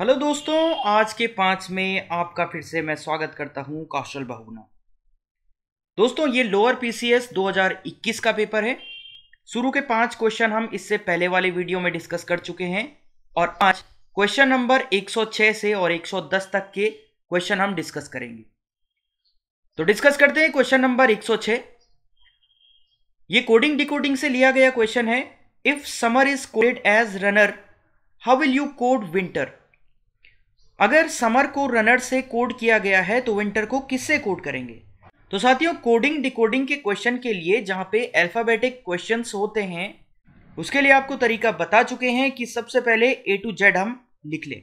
hello दोस्तों आज के पांच में आपका फिर से मैं स्वागत करता हूं कौशल बहुना दोस्तों ये लोअर पीसीएस 2021 का पेपर है शुरू के पांच क्वेश्चन हम इससे पहले वाले वीडियो में डिस्कस कर चुके हैं और आज क्वेश्चन नंबर 106 से और 110 तक के क्वेश्चन हम डिस्कस करेंगे तो डिस्कस करते हैं क्वेश्चन नंबर एक ये कोडिंग डिकोडिंग से लिया गया क्वेश्चन है if summer is coded as runner how will you code winter अगर समर को रनर से कोड किया गया है तो विंटर को किससे कोड करेंगे तो साथियों कोडिंग डिकोडिंग के क्वेश्चन के लिए जहाँ पे अल्फाबेटिक क्वेश्चंस होते हैं उसके लिए आपको तरीका बता चुके हैं कि सबसे पहले ए टू जेड हम लिख लें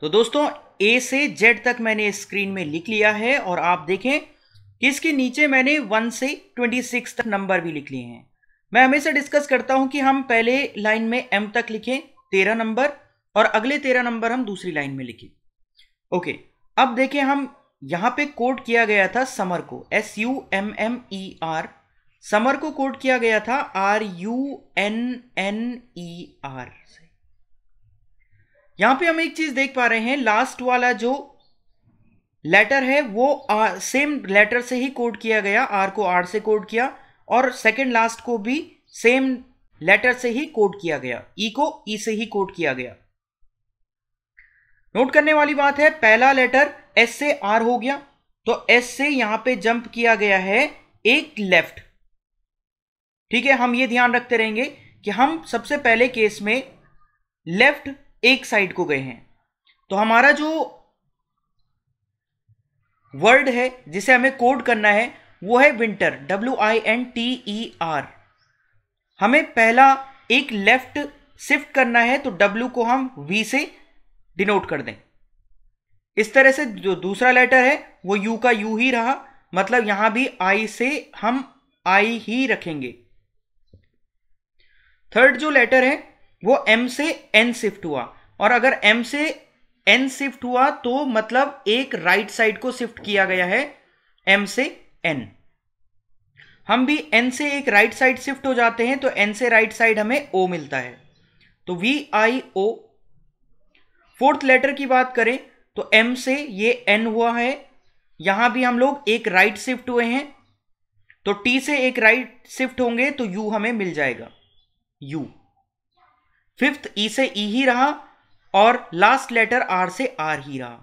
तो दोस्तों ए से जेड तक मैंने स्क्रीन में लिख लिया है और आप देखें कि इसके नीचे मैंने वन से ट्वेंटी सिक्स तक नंबर भी लिख लिए हैं मैं हमेशा डिस्कस करता हूं कि हम पहले लाइन में एम तक लिखें तेरह नंबर और अगले तेरह नंबर हम दूसरी लाइन में लिखे ओके अब देखें हम यहां पे कोट किया गया था समर को S U M M E R summer को कोट किया गया था R U N N E R से यहां पे हम एक चीज देख पा रहे हैं लास्ट वाला जो लेटर है वो आ, सेम लेटर से ही कोड किया गया आर को आर से कोड किया और सेकंड लास्ट को भी सेम लेटर से ही कोड किया गया ई e को ई e से ही कोड किया गया नोट करने वाली बात है पहला लेटर एस से आर हो गया तो एस से यहां पे जंप किया गया है एक लेफ्ट ठीक है हम ये ध्यान रखते रहेंगे कि हम सबसे पहले केस में लेफ्ट एक साइड को गए हैं तो हमारा जो वर्ड है जिसे हमें कोड करना है वो है winter W I N T E R हमें पहला एक लेफ्ट शिफ्ट करना है तो डब्ल्यू को हम वी से डिनोट कर दें इस तरह से जो दूसरा लेटर है वो यू का यू ही रहा मतलब यहां भी आई से हम आई ही रखेंगे थर्ड जो लेटर है वो एम से एन शिफ्ट हुआ और अगर एम से एन शिफ्ट हुआ तो मतलब एक राइट right साइड को शिफ्ट किया गया है एम से एन हम भी एन से एक राइट right साइड शिफ्ट हो जाते हैं तो एन से राइट right साइड हमें ओ मिलता है तो V I O fourth letter की बात करें तो एम से ये एन हुआ है यहां भी हम लोग एक राइट शिफ्ट हुए हैं तो टी से एक राइट शिफ्ट होंगे तो यू हमें मिल जाएगा यू फिफ्थ ई से ई e ही रहा और लास्ट लेटर आर से आर ही रहा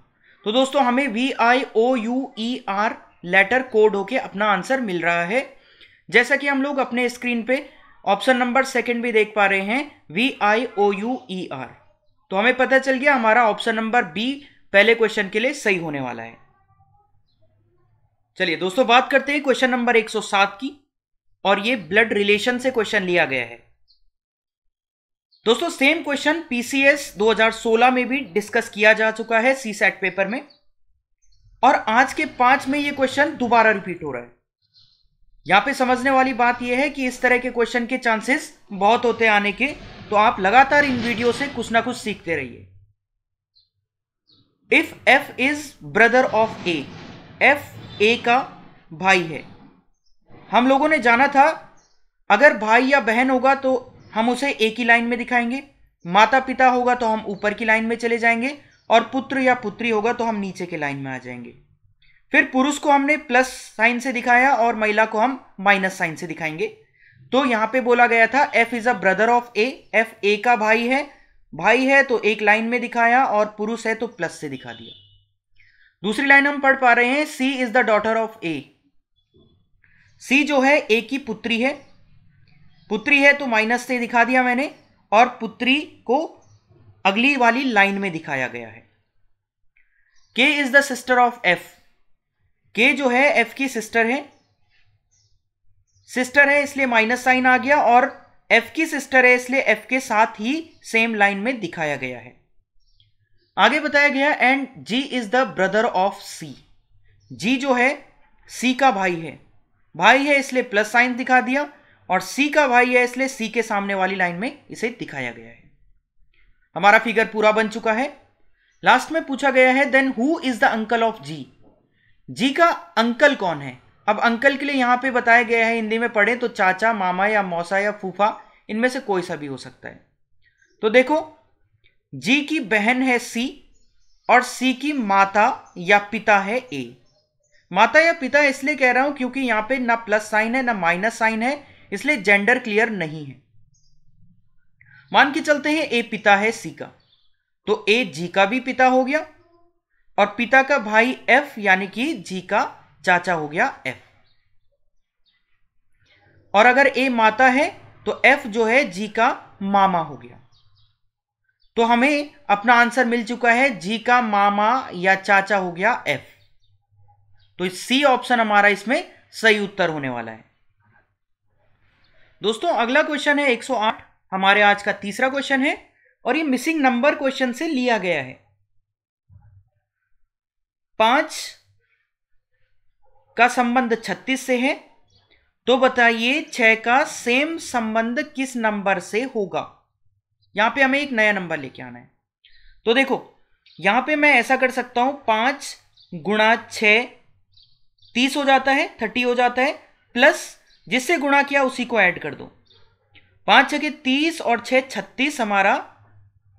तो दोस्तों हमें V I O U E R letter code होके अपना आंसर मिल रहा है जैसा कि हम लोग अपने स्क्रीन पे ऑप्शन नंबर सेकंड भी देख पा रहे हैं V I O U E R तो हमें पता चल गया हमारा ऑप्शन नंबर बी पहले क्वेश्चन के लिए सही होने वाला है चलिए दोस्तों बात करते हैं क्वेश्चन नंबर 107 की और ये ब्लड रिलेशन से क्वेश्चन लिया गया है दोस्तों सेम क्वेश्चन पीसीएस 2016 में भी डिस्कस किया जा चुका है सी सेट पेपर में और आज के पांच में ये क्वेश्चन दोबारा रिपीट हो रहा है यहां पे समझने वाली बात यह है कि इस तरह के क्वेश्चन के चांसेस बहुत होते आने के तो आप लगातार इन वीडियो से कुछ ना कुछ सीखते रहिए if F is brother of A F A का भाई है हम लोगों ने जाना था अगर भाई या बहन होगा तो हम उसे एक ही लाइन में दिखाएंगे माता पिता होगा तो हम ऊपर की लाइन में चले जाएंगे और पुत्र या पुत्री होगा तो हम नीचे के लाइन में आ जाएंगे फिर पुरुष को हमने प्लस साइन से दिखाया और महिला को हम माइनस साइन से दिखाएंगे तो यहां पे बोला गया था F is a brother of A F A का भाई है भाई है तो एक लाइन में दिखाया और पुरुष है तो प्लस से दिखा दिया दूसरी लाइन हम पढ़ पा रहे हैं C is the daughter of A C जो है ए की पुत्री है पुत्री है तो माइनस से दिखा दिया मैंने और पुत्री को अगली वाली लाइन में दिखाया गया है K is the sister of F K जो है एफ की सिस्टर है सिस्टर है इसलिए माइनस साइन आ गया और एफ की सिस्टर है इसलिए एफ के साथ ही सेम लाइन में दिखाया गया है आगे बताया गया and G is the brother of C G जो है सी का भाई है भाई है इसलिए प्लस साइन दिखा दिया और सी का भाई है इसलिए सी के सामने वाली लाइन में इसे दिखाया गया है हमारा फिगर पूरा बन चुका है लास्ट में पूछा गया है then who is the uncle of G G का अंकल कौन है अब अंकल के लिए यहाँ पे बताया गया है हिंदी में पढ़े तो चाचा मामा या मौसा या फूफा इनमें से कोई सा भी हो सकता है तो देखो जी की बहन है सी और सी की माता या पिता है ए माता या पिता इसलिए कह रहा हूं क्योंकि यहां पे ना प्लस साइन है ना माइनस साइन है इसलिए जेंडर क्लियर नहीं है मान के चलते हैं ए पिता है सी का तो ए जी का भी पिता हो गया और पिता का भाई एफ यानी कि जी का चाचा हो गया एफ और अगर ए माता है तो एफ जो है जी का मामा हो गया तो हमें अपना आंसर मिल चुका है जी का मामा या चाचा हो गया एफ तो सी ऑप्शन हमारा इसमें सही उत्तर होने वाला है दोस्तों अगला क्वेश्चन है 108 हमारे आज का तीसरा क्वेश्चन है और ये मिसिंग नंबर क्वेश्चन से लिया गया है पांच का संबंध 36 से है तो बताइए 6 का सेम संबंध किस नंबर से होगा यहां पे हमें एक नया नंबर लेके आना है तो देखो यहां पे मैं ऐसा कर सकता हूं पांच गुणा छ तीस हो जाता है थर्टी हो जाता है प्लस जिससे गुणा किया उसी को ऐड कर दो पांच छ के तीस और छः छत्तीस हमारा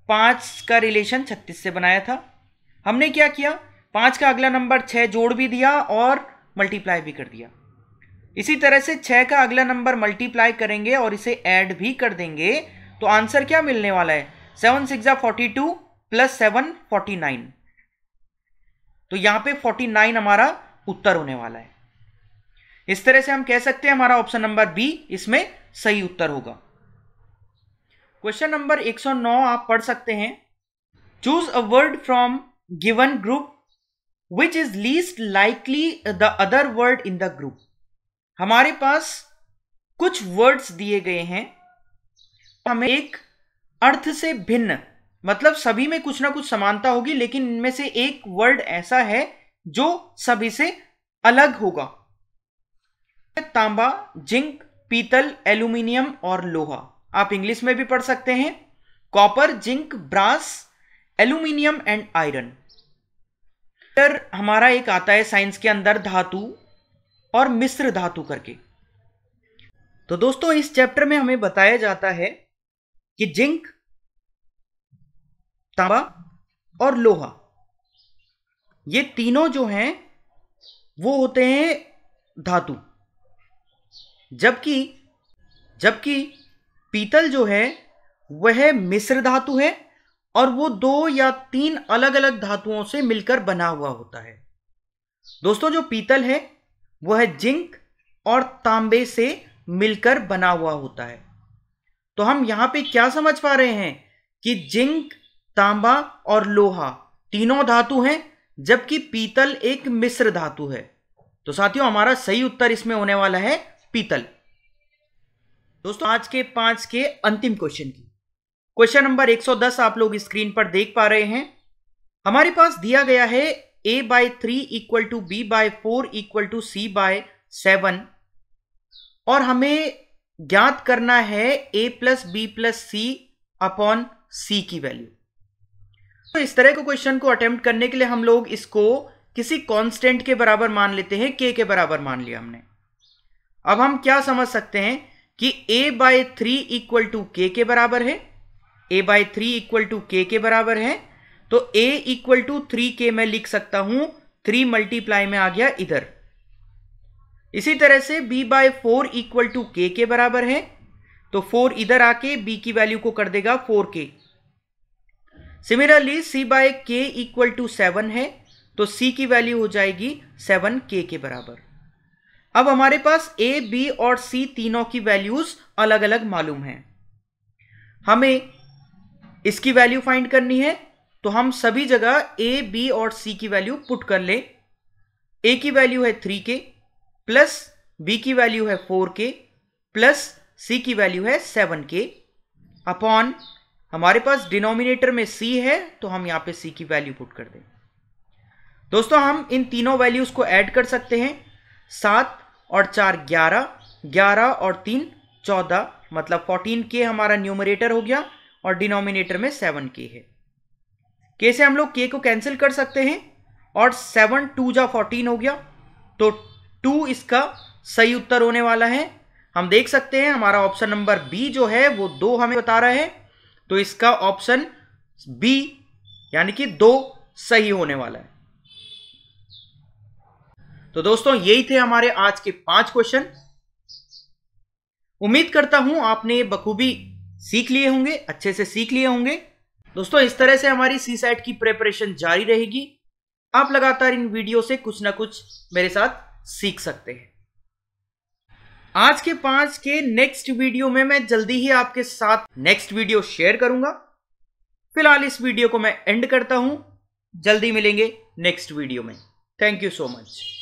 पांच का रिलेशन छत्तीस से बनाया था हमने क्या किया पांच का अगला नंबर छह जोड़ भी दिया और मल्टीप्लाई भी कर दिया इसी तरह से छः का अगला नंबर मल्टीप्लाई करेंगे और इसे ऐड भी कर देंगे तो आंसर क्या मिलने वाला है seven six forty two plus seven forty nine तो यहाँ पे फोर्टी नाइन हमारा उत्तर होने वाला है इस तरह से हम कह सकते हैं हमारा ऑप्शन नंबर बी इसमें सही उत्तर होगा क्वेश्चन नंबर एक आप पढ़ सकते हैं choose a word from given group which is least likely the other word in the group हमारे पास कुछ वर्ड्स दिए गए हैं हमें एक अर्थ से भिन्न मतलब सभी में कुछ ना कुछ समानता होगी लेकिन इनमें से एक वर्ड ऐसा है जो सभी से अलग होगा तांबा जिंक पीतल एल्यूमिनियम और लोहा आप इंग्लिश में भी पढ़ सकते हैं copper zinc brass aluminium and iron फिर हमारा एक आता है साइंस के अंदर धातु और मिश्र धातु करके तो दोस्तों इस चैप्टर में हमें बताया जाता है कि जिंक तांबा और लोहा ये तीनों जो हैं वो होते हैं धातु जबकि जबकि पीतल जो है वह मिश्र धातु है और वो दो या तीन अलग अलग धातुओं से मिलकर बना हुआ होता है दोस्तों जो पीतल है वह है जिंक और तांबे से मिलकर बना हुआ होता है तो हम यहां पे क्या समझ पा रहे हैं कि जिंक तांबा और लोहा तीनों धातु हैं जबकि पीतल एक मिश्र धातु है तो साथियों हमारा सही उत्तर इसमें होने वाला है पीतल दोस्तों आज के पांच के अंतिम क्वेश्चन की क्वेश्चन नंबर 110 आप लोग स्क्रीन पर देख पा रहे हैं हमारे पास दिया गया है A by three equal to B by four equal to C by seven और हमें ज्ञात करना है A plus B plus C upon C की वैल्यू तो इस तरह के क्वेश्चन को अटेम्प्ट करने के लिए हम लोग इसको किसी कांस्टेंट के बराबर मान लेते हैं के के बराबर मान लिया हमने अब हम क्या समझ सकते हैं कि a by three equal to K के बराबर है A by three equal to K के बराबर है तो ए इक्वल टू थ्री के मैं लिख सकता हूं थ्री मल्टीप्लाई में आ गया इधर इसी तरह से B by four equal to K के बराबर है तो फोर इधर आके बी की वैल्यू को कर देगा four K similarly C by K equal to seven है तो सी की वैल्यू हो जाएगी सेवन के के बराबर अब हमारे पास ए बी और सी तीनों की वैल्यूज अलग अलग मालूम है हमें इसकी वैल्यू फाइंड करनी है तो हम सभी जगह ए बी और सी की वैल्यू पुट कर ले ए की वैल्यू है थ्री के प्लस बी की वैल्यू है फोर के प्लस सी की वैल्यू है सेवन के अपॉन हमारे पास डिनोमिनेटर में सी है तो हम यहां पे सी की वैल्यू पुट कर दें दोस्तों हम इन तीनों वैल्यूज को ऐड कर सकते हैं सात और चार ग्यारह ग्यारह और तीन चौदह मतलब फोर्टीन के हमारा न्यूमरेटर हो गया और डिनोमिनेटर में सेवन के है कैसे हम लोग के को कैंसिल कर सकते हैं और सेवन टू जा फोर्टीन हो गया तो टू इसका सही उत्तर होने वाला है हम देख सकते हैं हमारा ऑप्शन नंबर बी जो है वो दो हमें बता रहा है तो इसका ऑप्शन बी यानी कि दो सही होने वाला है तो दोस्तों यही थे हमारे आज के पांच क्वेश्चन उम्मीद करता हूं आपने बखूबी सीख लिए होंगे अच्छे से सीख लिए होंगे दोस्तों इस तरह से हमारी सी साइट की प्रेपरेशन जारी रहेगी आप लगातार इन वीडियो से कुछ ना कुछ मेरे साथ सीख सकते हैं आज के पांच के नेक्स्ट वीडियो में मैं जल्दी ही आपके साथ नेक्स्ट वीडियो शेयर करूंगा फिलहाल इस वीडियो को मैं एंड करता हूं जल्दी मिलेंगे नेक्स्ट वीडियो में थैंक यू सो मच